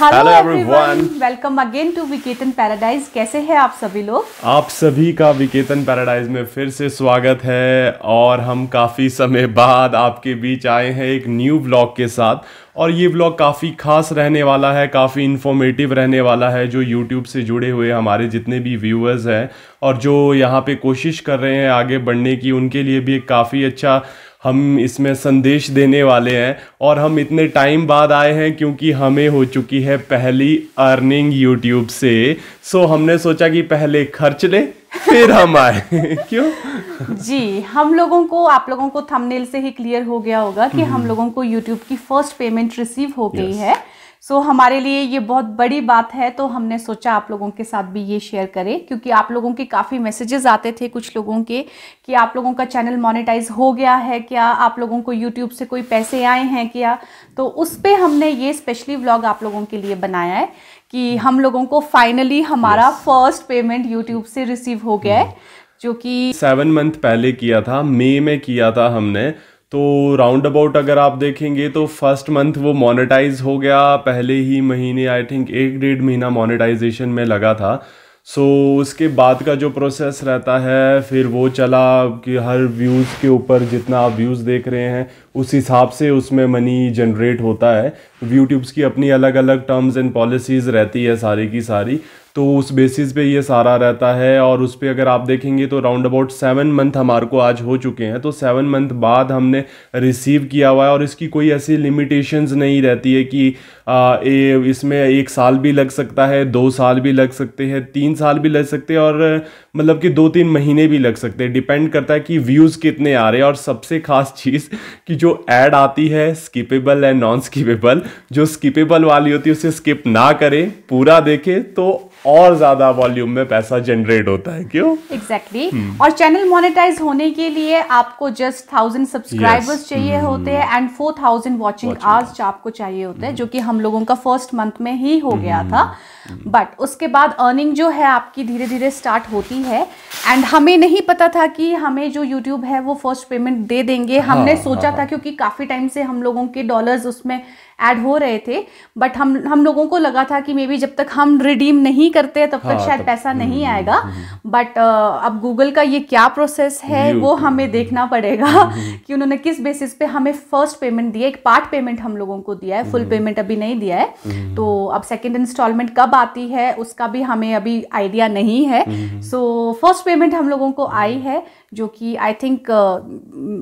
Hello everyone welcome again to Viketan paradise कैसे हैं आप सभी लोग आप सभी का विकेतन पैराडाइज में फिर से स्वागत है और हम काफ़ी समय बाद आपके बीच आए हैं एक न्यू ब्लॉग के साथ और ये ब्लॉग काफ़ी खास रहने वाला है काफ़ी इन्फॉर्मेटिव रहने वाला है जो यूट्यूब से जुड़े हुए हमारे जितने भी व्यूअर्स हैं और जो यहाँ पे कोशिश कर रहे हैं आगे बढ़ने की उनके लिए भी एक काफ़ी अच्छा हम इसमें संदेश देने वाले हैं और हम इतने टाइम बाद आए हैं क्योंकि हमें हो चुकी है पहली अर्निंग यूट्यूब से सो हमने सोचा कि पहले खर्च लें फिर हम आए क्यों जी हम लोगों को आप लोगों को थंबनेल से ही क्लियर हो गया होगा कि हम्म। हम लोगों को यूट्यूब की फर्स्ट पेमेंट रिसीव हो गई yes. है सो so, हमारे लिए ये बहुत बड़ी बात है तो हमने सोचा आप लोगों के साथ भी ये शेयर करें क्योंकि आप लोगों के काफ़ी मैसेजेस आते थे कुछ लोगों के कि आप लोगों का चैनल मोनेटाइज हो गया है क्या आप लोगों को यूट्यूब से कोई पैसे आए हैं क्या तो उस पर हमने ये स्पेशली व्लॉग आप लोगों के लिए बनाया है कि हम्म। हम लोगों को फाइनली हमारा फर्स्ट पेमेंट यूट्यूब से रिसीव हो गया है जो कि सेवन मंथ पहले किया था मई में किया था हमने तो राउंड अबाउट अगर आप देखेंगे तो फर्स्ट मंथ वो मोनेटाइज हो गया पहले ही महीने आई थिंक एक डेढ़ महीना मोनेटाइजेशन में लगा था सो so, उसके बाद का जो प्रोसेस रहता है फिर वो चला कि हर व्यूज़ के ऊपर जितना आप व्यूज़ देख रहे हैं उस हिसाब से उसमें मनी जनरेट होता है यूट्यूब्स की अपनी अलग अलग टर्म्स एंड पॉलिसीज़ रहती है सारी की सारी तो उस बेसिस पे ये सारा रहता है और उस पर अगर आप देखेंगे तो राउंड अबाउट सेवन मंथ हमारे को आज हो चुके हैं तो सेवन मंथ बाद हमने रिसीव किया हुआ है और इसकी कोई ऐसी लिमिटेशंस नहीं रहती है कि आ, ए, इसमें एक साल भी लग सकता है दो साल भी लग सकते हैं तीन साल भी लग सकते हैं और मतलब कि दो तीन महीने भी लग सकते हैं डिपेंड करता है कि व्यूज़ कितने आ रहे हैं और सबसे ख़ास चीज़ कि जो एड आती है स्किपेबल एंड नॉन स्किपेबल जो स्किपेबल वाली होती है उसे स्किप ना करें पूरा देखें तो और ज्यादा वॉल्यूम में पैसा जनरेट होता है क्यों एग्जैक्टली exactly. hmm. और चैनल मोनेटाइज होने के लिए आपको जस्ट थाउजेंड सब्सक्राइबर्स yes. चाहिए hmm. होते हैं and four thousand watching hours आपको चाहिए होते हैं hmm. जो कि हम लोगों का फर्स्ट मंथ में ही हो hmm. गया था बट hmm. hmm. उसके बाद अर्निंग जो है आपकी धीरे धीरे स्टार्ट होती है एंड हमें नहीं पता था कि हमें जो यूट्यूब है वो फर्स्ट पेमेंट दे देंगे हाँ, हमने हाँ, सोचा हाँ, था क्योंकि काफ़ी टाइम से हम लोगों के डॉलर्स उसमें ऐड हो रहे थे बट हम हम लोगों को लगा था कि मे बी जब तक हम रिडीम नहीं करते तब हाँ, तक शायद तब, पैसा हम्म, नहीं हम्म, आएगा बट हम्म, अब गूगल का ये क्या प्रोसेस है वो हमें देखना पड़ेगा कि उन्होंने किस बेसिस पे हमें फर्स्ट पेमेंट दिया एक पार्ट पेमेंट हम लोगों को दिया है फुल पेमेंट अभी नहीं दिया है तो अब सेकेंड इंस्टॉलमेंट कब आती है उसका भी हमें अभी आइडिया नहीं है सो फर्स्ट पेमेंट हम लोगों को आई है जो कि आई थिंक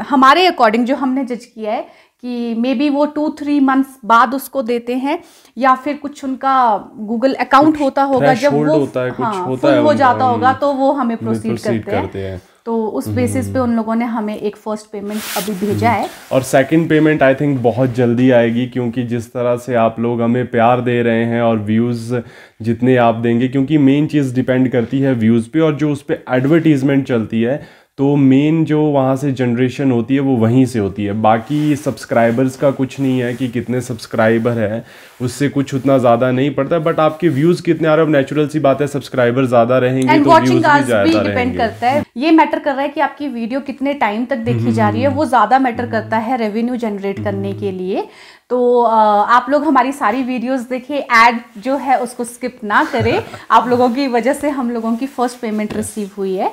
हमारे अकॉर्डिंग जो हमने जज किया है कि मे बी वो टू थ्री मंथ्स बाद उसको देते हैं या फिर कुछ उनका गूगल अकाउंट होता होगा जब वो होता है, कुछ हाँ, कुछ होता है हो जाता होगा हम्म। तो वो हमें प्रोसीड करते, करते हैं तो उस बेसिस हम्म। पे उन लोगों ने हमें एक फर्स्ट पेमेंट अभी हम्म। भेजा है और सेकंड पेमेंट आई थिंक बहुत जल्दी आएगी क्योंकि जिस तरह से आप लोग हमें प्यार दे रहे हैं और व्यूज़ जितने आप देंगे क्योंकि मेन चीज़ डिपेंड करती है व्यूज़ पे और जो उस पर एडवर्टीज़मेंट चलती है तो मेन जो वहाँ से जनरेशन होती है वो वहीं से होती है बाकी सब्सक्राइबर्स का कुछ नहीं है कि कितने सब्सक्राइबर हैं उससे कुछ उतना ज़्यादा नहीं पड़ता बट आपके व्यूज़ कितने आ रहे नेचुरल सी बात है सब्सक्राइबर ज़्यादा रहेंगे तो व्यूज़ भी ज़्यादा रहेंगे करता है ये मैटर कर रहा है कि आपकी वीडियो कितने टाइम तक देखी जा रही है हम्म। वो ज़्यादा मैटर करता है रेवेन्यू जनरेट करने के हम्म। लिए तो आप लोग हमारी सारी वीडियोस देखें ऐड जो है उसको स्किप ना करें आप लोगों की वजह से हम लोगों की फर्स्ट पेमेंट रिसीव हुई है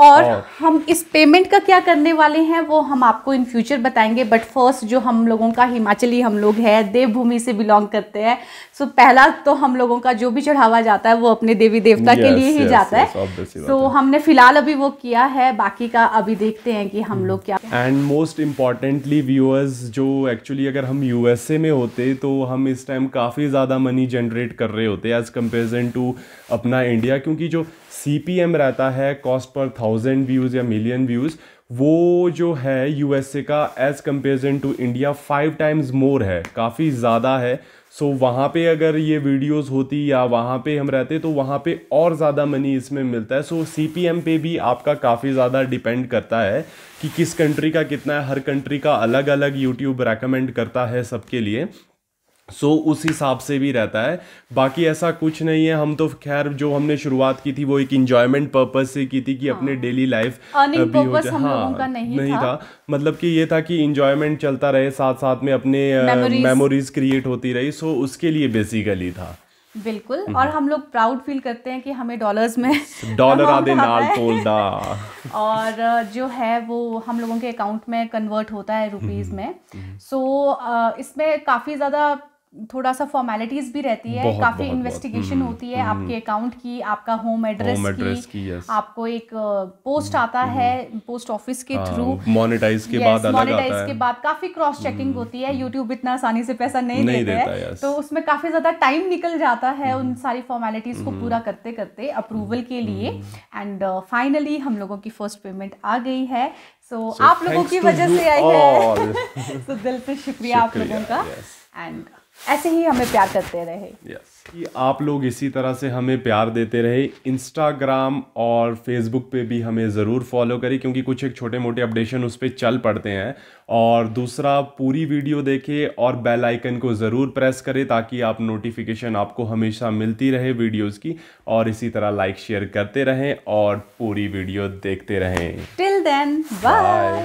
और, हम इस पेमेंट का क्या करने वाले हैं वो हम आपको इन फ्यूचर बताएंगे बट फर्स्ट जो हम लोगों का हिमाचली हम लोग है देवभूमि से बिलोंग करते हैं सो so, पहला तो हम लोगों का जो भी चढ़ावा जाता है वो अपने देवी देवता yes, के लिए ही जाता yes, है सो so, हमने फिलहाल अभी वो किया है बाकी का अभी देखते हैं कि हम hmm. लोग क्या एंड मोस्ट इम्पॉर्टेंटली व्यूअर्स जो एक्चुअली अगर हम यूएसए में होते तो हम इस टाइम काफ़ी ज़्यादा मनी जनरेट कर रहे होते एज कम्पेरिजन टू अपना इंडिया क्योंकि जो सी रहता है cost per thousand thousand views या मिलियन व्यूज़ वो जो है यूएसए का as comparison to India five times more है काफ़ी ज़्यादा है सो so, वहाँ पे अगर ये वीडियोस होती या वहाँ पे हम रहते तो वहाँ पे और ज़्यादा मनी इसमें मिलता है सो so, एम पे भी आपका काफ़ी ज़्यादा डिपेंड करता है कि किस कंट्री का कितना है हर कंट्री का अलग अलग यूट्यूब रेकमेंड करता है सबके लिए सो so, उस हिसाब से भी रहता है बाकी ऐसा कुछ नहीं है हम तो खैर जो हमने शुरुआत की थी वो एक इंजॉयमेंट पर्पज से की थी कि हाँ। अपने डेली लाइफ भी हो जाए हाँ नहीं, नहीं था।, था मतलब कि ये था कि इंजॉयमेंट चलता रहे साथ साथ में अपने मेमोरीज क्रिएट होती रही सो so उसके लिए बेसिकली था बिल्कुल हम्म। और हम लोग प्राउड फील करते हैं कि हमें डॉलर्स में डॉलर आधे नाल तोलदा और जो है वो हम लोगों के अकाउंट में कन्वर्ट होता है रुपीज़ हम्म, में हम्म। सो so, इसमें काफ़ी ज़्यादा थोड़ा सा फॉर्मेलिटीज भी रहती है बहुत, काफी इन्वेस्टिगेशन हम्म, होती है हम्म। आपके अकाउंट की आपका होम एड्रेस की, की, yes. आपको एक पोस्ट हम्म, आता है पोस्ट ऑफिस के थ्रू हाँ, मोनेटाइज के बाद मोनेटाइज के बाद काफी क्रॉस चेकिंग होती है यूट्यूब इतना आसानी से पैसा नहीं, नहीं देता है तो उसमें काफी ज्यादा टाइम निकल जाता है उन सारी फॉर्मेलिटीज को पूरा करते करते अप्रूवल के लिए एंड फाइनली हम लोगों की फर्स्ट पेमेंट आ गई है सो आप लोगों की वजह से आई है तो दिल से शुक्रिया आप लोगों का एंड ऐसे ही हमें प्यार करते रहे yes. कि आप लोग इसी तरह से हमें प्यार देते रहे इंस्टाग्राम और फेसबुक पे भी हमें ज़रूर फॉलो करें क्योंकि कुछ एक छोटे मोटे अपडेशन उस पर चल पड़ते हैं और दूसरा पूरी वीडियो देखें और बेल आइकन को ज़रूर प्रेस करें ताकि आप नोटिफिकेशन आपको हमेशा मिलती रहे वीडियोज़ की और इसी तरह लाइक शेयर करते रहें और पूरी वीडियो देखते रहें टिल देन बाय